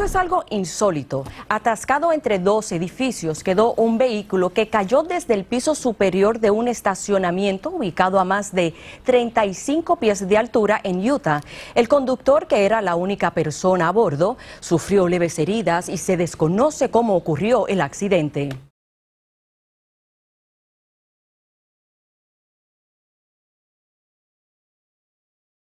Esto es algo insólito. Atascado entre dos edificios quedó un vehículo que cayó desde el piso superior de un estacionamiento ubicado a más de 35 pies de altura en Utah. El conductor, que era la única persona a bordo, sufrió leves heridas y se desconoce cómo ocurrió el accidente.